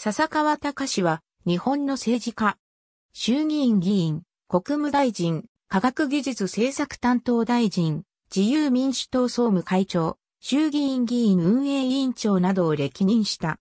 笹川隆は、日本の政治家。衆議院議員、国務大臣、科学技術政策担当大臣、自由民主党総務会長、衆議院議員運営委員長などを歴任した。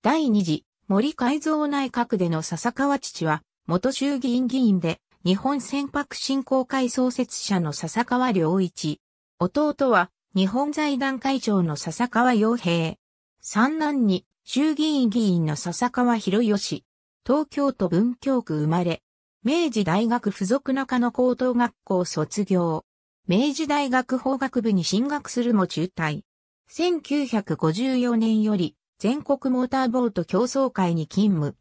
第二次、森改造内閣での笹川父は、元衆議院議員で、日本船舶振興会創設者の笹川良一。弟は、日本財団会長の笹川洋平。三男に、衆議院議員の笹川博義、東京都文京区生まれ、明治大学附属中野高等学校卒業、明治大学法学部に進学するも中退。1954年より全国モーターボート競争会に勤務。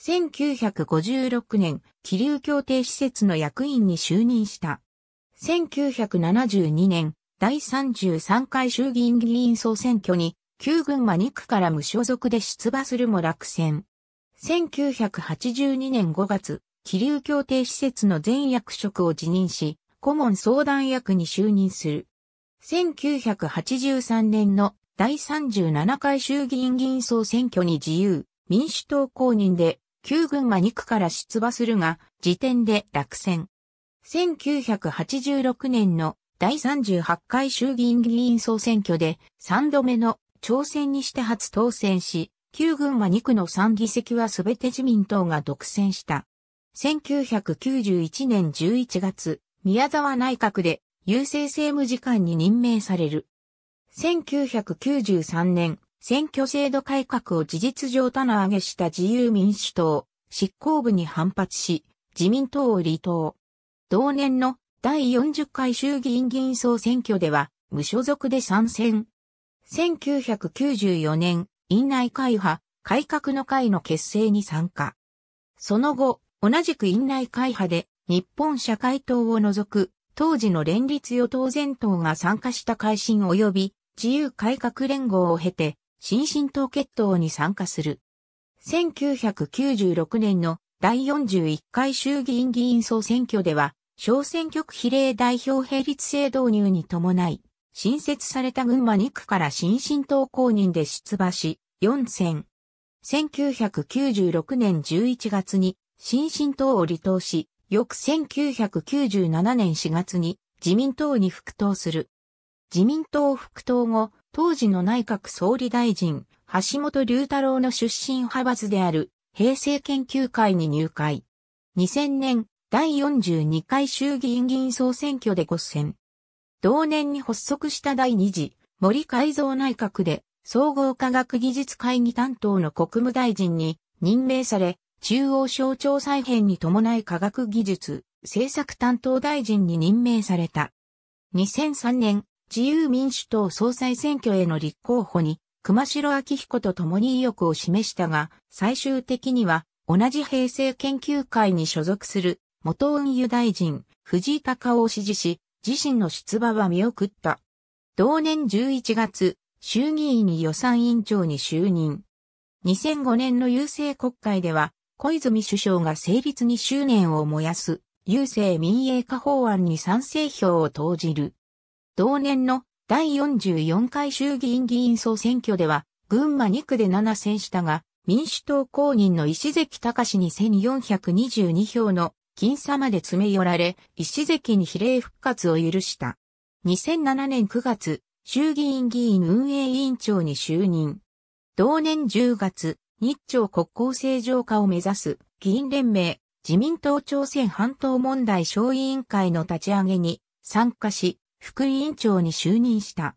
1956年、気流協定施設の役員に就任した。1972年、第33回衆議院議員総選挙に旧群馬2区から無所属で出馬するも落選。1982年5月、気流協定施設の全役職を辞任し、顧問相談役に就任する。1983年の第37回衆議院議員総選挙に自由、民主党公認で、旧群馬2区から出馬するが、時点で落選。1986年の第38回衆議院議員総選挙で3度目の朝鮮にして初当選し、旧群馬2区の3議席はすべて自民党が独占した。1991年11月、宮沢内閣で郵政政務次官に任命される。1993年、選挙制度改革を事実上棚上げした自由民主党、執行部に反発し、自民党を離党。同年の第40回衆議院議員総選挙では、無所属で参戦。1994年、院内会派、改革の会の結成に参加。その後、同じく院内会派で、日本社会党を除く、当時の連立与党全党が参加した会心及び自由改革連合を経て、新進党決闘に参加する。1996年の第41回衆議院議員総選挙では、小選挙区比例代表並立制導入に伴い、新設された群馬2区から新進党公認で出馬し、4選。1996年11月に新進党を離党し、翌1997年4月に自民党に復党する。自民党復党後、当時の内閣総理大臣、橋本龍太郎の出身派閥である平成研究会に入会。2000年第42回衆議院議員総選挙で5選。同年に発足した第二次森改造内閣で総合科学技術会議担当の国務大臣に任命され、中央省庁再編に伴い科学技術政策担当大臣に任命された。2003年、自由民主党総裁選挙への立候補に熊代明彦と共に意欲を示したが、最終的には同じ平成研究会に所属する元運輸大臣、藤井隆を支持し、自身の出馬は見送った。同年11月、衆議院に予算委員長に就任。2005年の郵政国会では、小泉首相が成立に執念を燃やす、郵政民営化法案に賛成票を投じる。同年の第44回衆議院議員総選挙では、群馬2区で7選したが、民主党公認の石関隆に1422票の僅差まで詰め寄られ、石関に比例復活を許した。2007年9月、衆議院議員運営委員長に就任。同年10月、日朝国交正常化を目指す議員連盟自民党朝鮮半島問題小委員会の立ち上げに参加し、副委員長に就任した。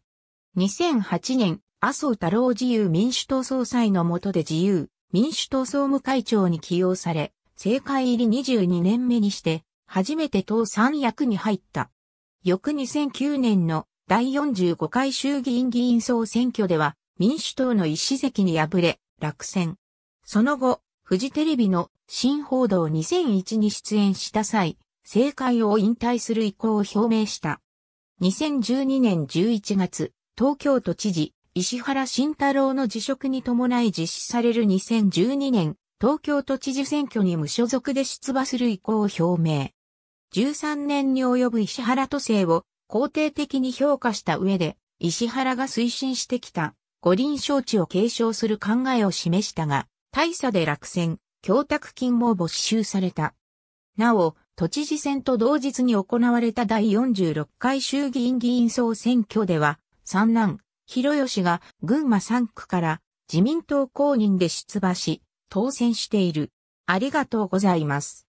2008年、麻生太郎自由民主党総裁の下で自由民主党総務会長に起用され、政界入り22年目にして、初めて党三役に入った。翌2009年の第45回衆議院議員総選挙では、民主党の石関に敗れ、落選。その後、フジテレビの新報道2001に出演した際、政界を引退する意向を表明した。2012年11月、東京都知事、石原慎太郎の辞職に伴い実施される2012年東京都知事選挙に無所属で出馬する意向を表明。13年に及ぶ石原都政を肯定的に評価した上で、石原が推進してきた五輪招致を継承する考えを示したが、大差で落選、供託金も没収された。なお、都知事選と同日に行われた第46回衆議院議員総選挙では、三男、広吉が群馬3区から自民党公認で出馬し、当選している。ありがとうございます。